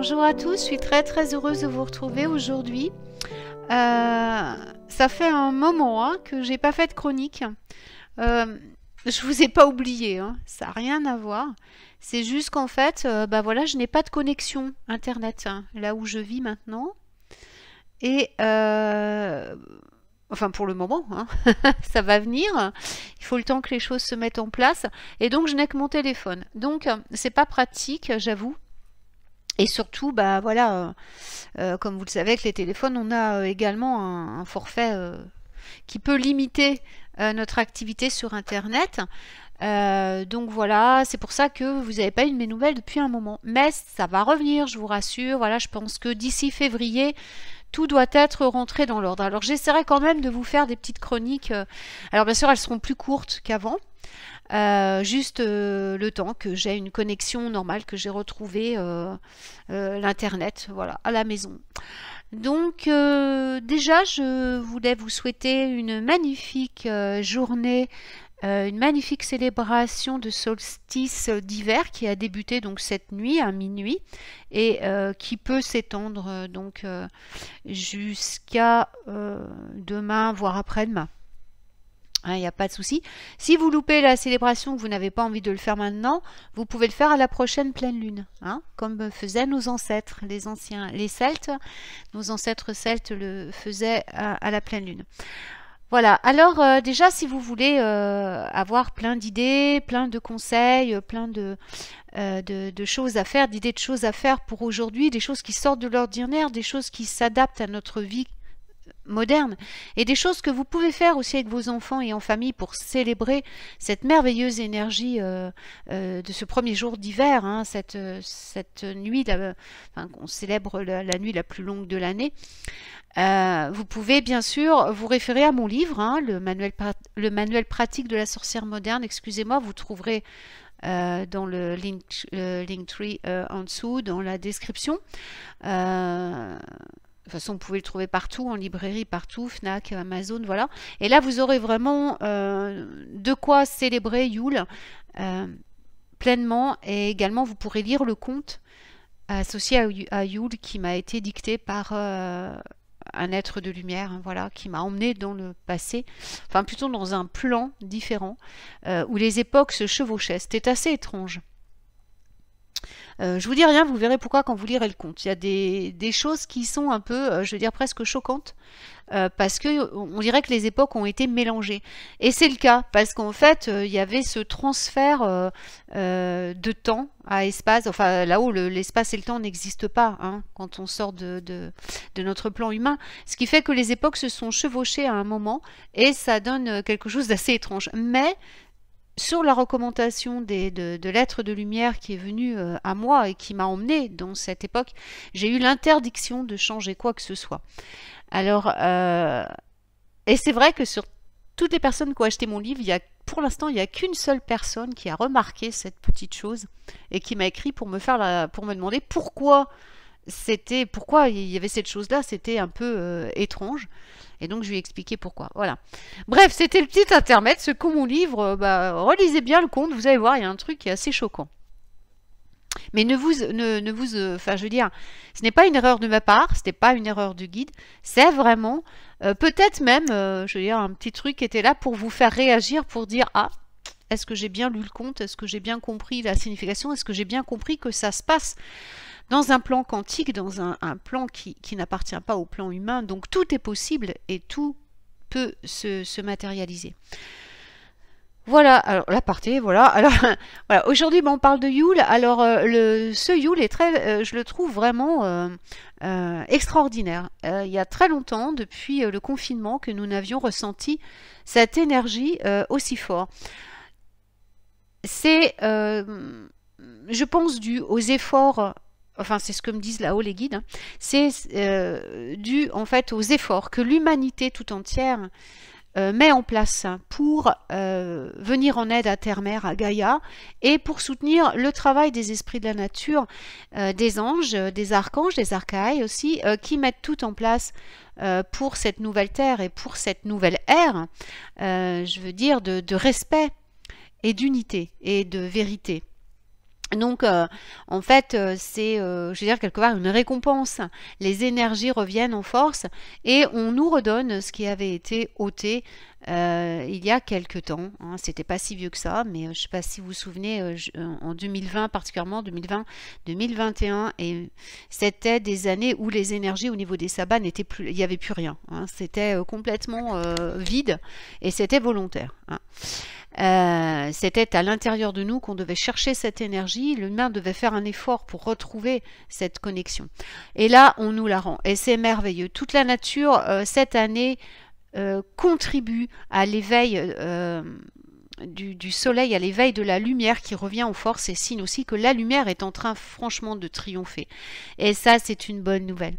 Bonjour à tous, je suis très très heureuse de vous retrouver aujourd'hui. Euh, ça fait un moment que hein, que j'ai pas fait de chronique. Euh, je vous ai pas oublié, hein, ça n'a rien à voir. C'est juste qu'en fait, euh, bah voilà, je n'ai pas de connexion internet hein, là où je vis maintenant. Et enfin pour le moment, ça va venir. Il faut le temps que les choses se mettent en place. Et donc je n'ai que mon téléphone. Donc c'est pas pratique, j'avoue. Et surtout, bah voilà, euh, euh, comme vous le savez, avec les téléphones, on a euh, également un, forfait qui peut limiter notre activité sur Internet. donc voilà, c'est pour ça que vous n'avez pas eu de mes nouvelles depuis un moment. Mais ça va revenir, je vous rassure. Voilà, je pense que d'ici février, tout doit être rentré dans l'ordre. Alors j'essaierai quand même de vous faire des petites chroniques. Euh, alors bien sûr, elles seront plus courtes qu'avant. Euh, juste euh, le temps que j'ai une connexion normale, que j'ai retrouvé l'internet, voilà, à la maison. Donc déjà, je voulais vous souhaiter une magnifique journée euh, une magnifique célébration de solstice d'hiver qui a débuté donc cette nuit à minuit et euh, qui peut s'étendre euh, donc jusqu'à demain voire après-demain. Il hein, n'y a pas de souci. Si vous loupez la célébration, vous n'avez pas envie de le faire maintenant, vous pouvez le faire à la prochaine pleine lune, hein, comme faisaient nos ancêtres, les anciens, les Celtes. Nos ancêtres celtes le faisaient à la pleine lune. Voilà, alors euh, déjà si vous voulez euh, avoir plein d'idées, plein de conseils, euh, plein de, de, de choses à faire, d'idées de choses à faire pour aujourd'hui, des choses qui sortent de l'ordinaire, des choses qui s'adaptent à notre vie moderne et des choses que vous pouvez faire aussi avec vos enfants et en famille pour célébrer cette merveilleuse énergie euh, euh, de ce premier jour d'hiver, hein, euh, cette, nuit, qu'on célèbre la, nuit la plus longue de l'année. vous pouvez bien sûr vous référer à mon livre, hein, le, manuel le manuel pratique de la sorcière moderne, excusez-moi, vous trouverez dans le link, link tree en dessous, dans la description toute façon, vous pouvez le trouver partout, en librairie, partout, Fnac, Amazon, voilà. Et là, vous aurez vraiment euh, de quoi célébrer Yule euh, pleinement. Et également, vous pourrez lire le conte euh, associé à, Yule qui m'a été dicté par un être de lumière, hein, voilà, qui m'a emmené dans le passé, enfin plutôt dans un plan différent, où les époques se chevauchaient. C'était assez étrange. Euh, je vous dis rien, vous verrez pourquoi quand vous lirez le conte. Il y a des, choses qui sont un peu, euh, je veux dire, presque choquantes, euh, parce que on dirait que les époques ont été mélangées. Et c'est le cas, parce qu'en fait, il y avait ce transfert de temps à espace. Enfin, là-haut, l'espace et le temps n'existent pas hein, quand on sort de, de, notre plan humain. Ce qui fait que les époques se sont chevauchées à un moment, et ça donne quelque chose d'assez étrange. Mais sur la recommandation de, Lettres l'être de lumière qui est venue euh, à moi et qui m'a emmené dans cette époque, j'ai eu l'interdiction de changer quoi que ce soit. Alors, euh, et c'est vrai que sur toutes les personnes qui ont acheté mon livre, il y a, pour l'instant, il n'y a qu'une seule personne qui a remarqué cette petite chose et qui m'a écrit pour me, faire pour me demander pourquoi c'était pourquoi il y avait cette chose-là, c'était un peu euh, étrange. Et donc je lui ai expliqué pourquoi. Voilà. Bref, c'était le petit intermède. Ce con mon livre, euh, bah, relisez bien le compte, vous allez voir, il y a un truc qui est assez choquant. Mais ne vous, ne, vous, euh, enfin, je veux dire, ce n'est pas une erreur de ma part, ce n'est pas une erreur du guide, c'est vraiment, peut-être même, je veux dire, un petit truc qui était là pour vous faire réagir, pour dire ah, est-ce que j'ai bien lu le compte Est-ce que j'ai bien compris la signification Est-ce que j'ai bien compris que ça se passe dans un plan quantique, dans un, plan qui, n'appartient pas au plan humain Donc tout est possible et tout peut se, matérialiser. Voilà, alors partie, voilà. Alors voilà, aujourd'hui ben, on parle de Yule. Alors euh, le, ce Yule est très, euh, je le trouve vraiment euh, extraordinaire. il y a très longtemps, depuis le confinement, que nous n'avions ressenti cette énergie aussi fort c'est, euh, je pense, dû aux efforts, enfin c'est ce que me disent là-haut les guides, hein, c'est euh, dû en fait aux efforts que l'humanité tout entière euh, met en place pour venir en aide à Terre-Mère, à Gaïa, et pour soutenir le travail des esprits de la nature, des anges, des archanges, des archaïs aussi, qui mettent tout en place pour cette nouvelle Terre et pour cette nouvelle ère, je veux dire, de respect et d'unité et de vérité. Donc, euh, en fait, euh, c'est, euh, je veux dire, quelque part, une récompense. Les énergies reviennent en force et on nous redonne ce qui avait été ôté il y a quelques temps. Hein. C'était pas si vieux que ça, mais je ne sais pas si vous vous souvenez, en 2020 particulièrement, 2020, 2021, et c'était des années où les énergies au niveau des sabbats n'étaient plus, il n'y avait plus rien. Hein. C'était complètement vide et c'était volontaire. Hein. Euh, c'était à l'intérieur de nous qu'on devait chercher cette énergie. L'humain devait faire un effort pour retrouver cette connexion. Et là, on nous la rend. Et c'est merveilleux. Toute la nature, euh, cette année, euh, contribue à l'éveil. Du, soleil à l'éveil de la lumière qui revient aux forces et signe aussi que la lumière est en train franchement de triompher. Et ça, c'est une bonne nouvelle.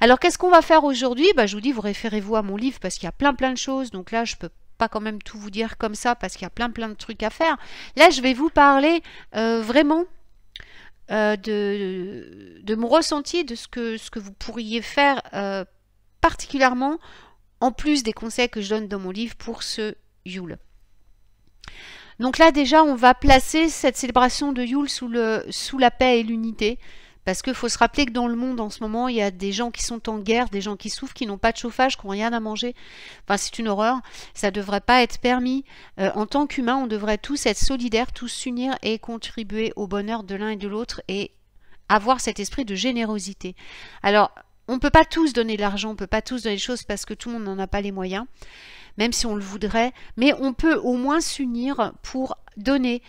Alors, qu'est-ce qu'on va faire aujourd'hui bah, Je vous dis, vous référez-vous à mon livre parce qu'il y a plein plein de choses. Donc là, je peux pas quand même tout vous dire comme ça parce qu'il y a plein plein de trucs à faire. Là, je vais vous parler euh, vraiment euh, de, de, mon ressenti, de ce que, ce que vous pourriez faire euh, particulièrement en plus des conseils que je donne dans mon livre pour ce Yule. Donc là déjà, on va placer cette célébration de Yule sous, le, sous la paix et l'unité. Parce qu'il faut se rappeler que dans le monde en ce moment, il y a des gens qui sont en guerre, des gens qui souffrent, qui n'ont pas de chauffage, qui n'ont rien à manger. Enfin, c'est une horreur. Ça ne devrait pas être permis. Euh, en tant qu'humains, on devrait tous être solidaires, tous s'unir et contribuer au bonheur de l'un et de l'autre et avoir cet esprit de générosité. Alors, on ne peut pas tous donner de l'argent, on ne peut pas tous donner des choses parce que tout le monde n'en a pas les moyens, même si on le voudrait, mais on peut au moins s'unir pour donner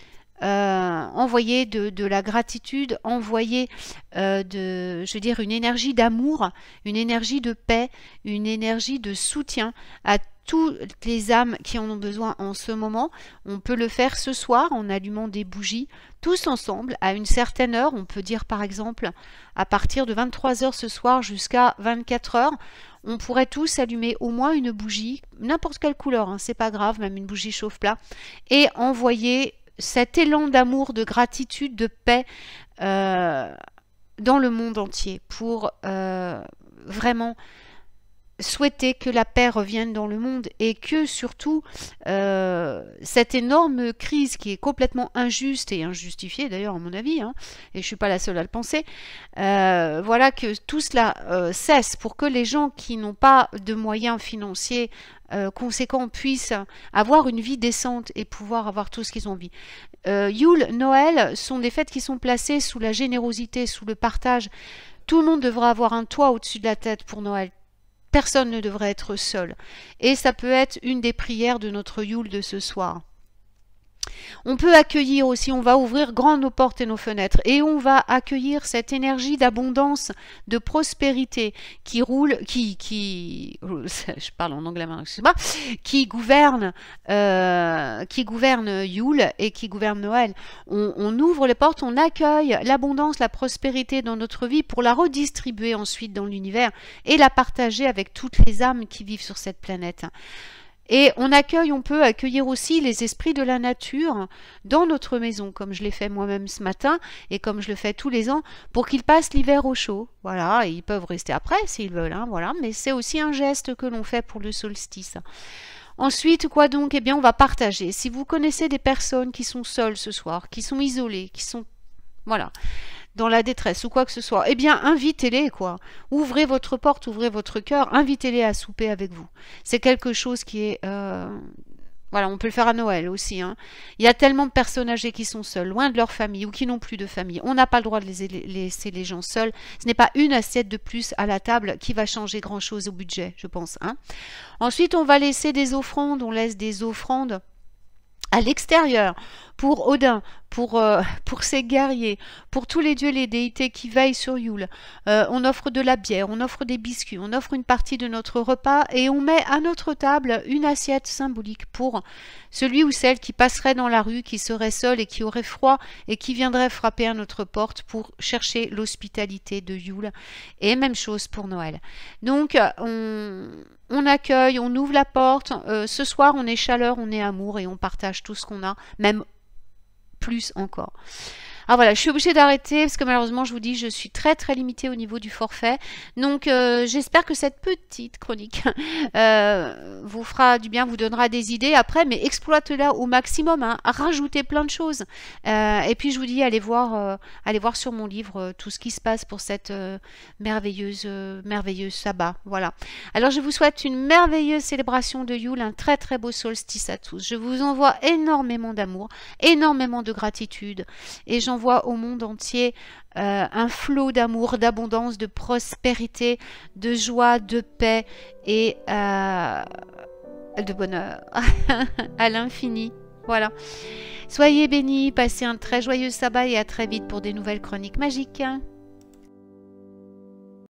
euh, envoyer de, la gratitude, envoyer euh, de, je veux dire, une énergie d'amour, une énergie de paix, une énergie de soutien à toutes les âmes qui en ont besoin en ce moment. On peut le faire ce soir en allumant des bougies, tous ensemble, à une certaine heure. On peut dire par exemple à partir de 23h ce soir jusqu'à 24h. On pourrait tous allumer au moins une bougie, n'importe quelle couleur, hein, c'est pas grave, même une bougie chauffe-plat, et envoyer cet élan d'amour, de gratitude, de paix euh, dans le monde entier pour euh, vraiment souhaiter que la paix revienne dans le monde et que surtout euh, cette énorme crise qui est complètement injuste et injustifiée d'ailleurs à mon avis, hein, et je ne suis pas la seule à le penser, voilà que tout cela cesse pour que les gens qui n'ont pas de moyens financiers conséquents euh, conséquent puissent avoir une vie décente et pouvoir avoir tout ce qu'ils ont envie. Euh, Yule, Noël sont des fêtes qui sont placées sous la générosité, sous le partage. Tout le monde devra avoir un toit au-dessus de la tête pour Noël. Personne ne devrait être seul. Et ça peut être une des prières de notre Yule de ce soir. On peut accueillir aussi, on va ouvrir grand nos portes et nos fenêtres et on va accueillir cette énergie d'abondance, de prospérité qui roule, qui, qui je parle en anglais, qui gouverne, euh, qui gouverne Yule et qui gouverne Noël. on ouvre les portes, on accueille l'abondance, la prospérité dans notre vie pour la redistribuer ensuite dans l'univers et la partager avec toutes les âmes qui vivent sur cette planète. Et on accueille, on peut accueillir aussi les esprits de la nature dans notre maison, comme je l'ai fait moi-même ce matin et comme je le fais tous les ans, pour qu'ils passent l'hiver au chaud. Voilà, et ils peuvent rester après s'ils veulent, hein, voilà, mais c'est aussi un geste que l'on fait pour le solstice. Ensuite, quoi donc Eh bien, on va partager. Si vous connaissez des personnes qui sont seules ce soir, qui sont isolées, qui sont... Voilà dans la détresse ou quoi que ce soit, eh bien, invitez-les, quoi. Ouvrez votre porte, ouvrez votre cœur, invitez-les à souper avec vous. C'est quelque chose qui est... Euh, voilà, on peut le faire à Noël aussi. Hein. Il y a tellement de personnes âgées qui sont seules, loin de leur famille ou qui n'ont plus de famille. On n'a pas le droit de laisser les, gens seuls. Ce n'est pas une assiette de plus à la table qui va changer grand-chose au budget, je pense. Hein. Ensuite, on va laisser des offrandes. On laisse des offrandes à l'extérieur pour Odin, pour, euh, pour ses guerriers, pour tous les dieux et les déités qui veillent sur Yule. Euh, on offre de la bière, on offre des biscuits, on offre une partie de notre repas et on met à notre table une assiette symbolique pour celui ou celle qui passerait dans la rue, qui serait seul et qui aurait froid et qui viendrait frapper à notre porte pour chercher l'hospitalité de Yule. Et même chose pour Noël. Donc on, on accueille, on ouvre la porte. Euh, ce soir, on est chaleur, on est amour et on partage tout ce qu'on a, même plus encore. Ah, voilà, je suis obligée d'arrêter parce que malheureusement, je vous dis, je suis très très limitée au niveau du forfait. Donc euh, j'espère que cette petite chronique euh, vous fera du bien, vous donnera des idées après, mais exploitez-la au maximum, hein. rajoutez plein de choses. Euh, et puis je vous dis, allez voir, allez voir sur mon livre tout ce qui se passe pour cette merveilleuse, merveilleuse sabbat. Voilà. Alors je vous souhaite une merveilleuse célébration de Yule, un très très beau solstice à tous. Je vous envoie énormément d'amour, énormément de gratitude et j'en vois au monde entier euh, un flot d'amour, d'abondance, de prospérité, de joie, de paix et euh, de bonheur à l'infini. Voilà. Soyez bénis, passez un très joyeux sabbat et à très vite pour des nouvelles chroniques magiques.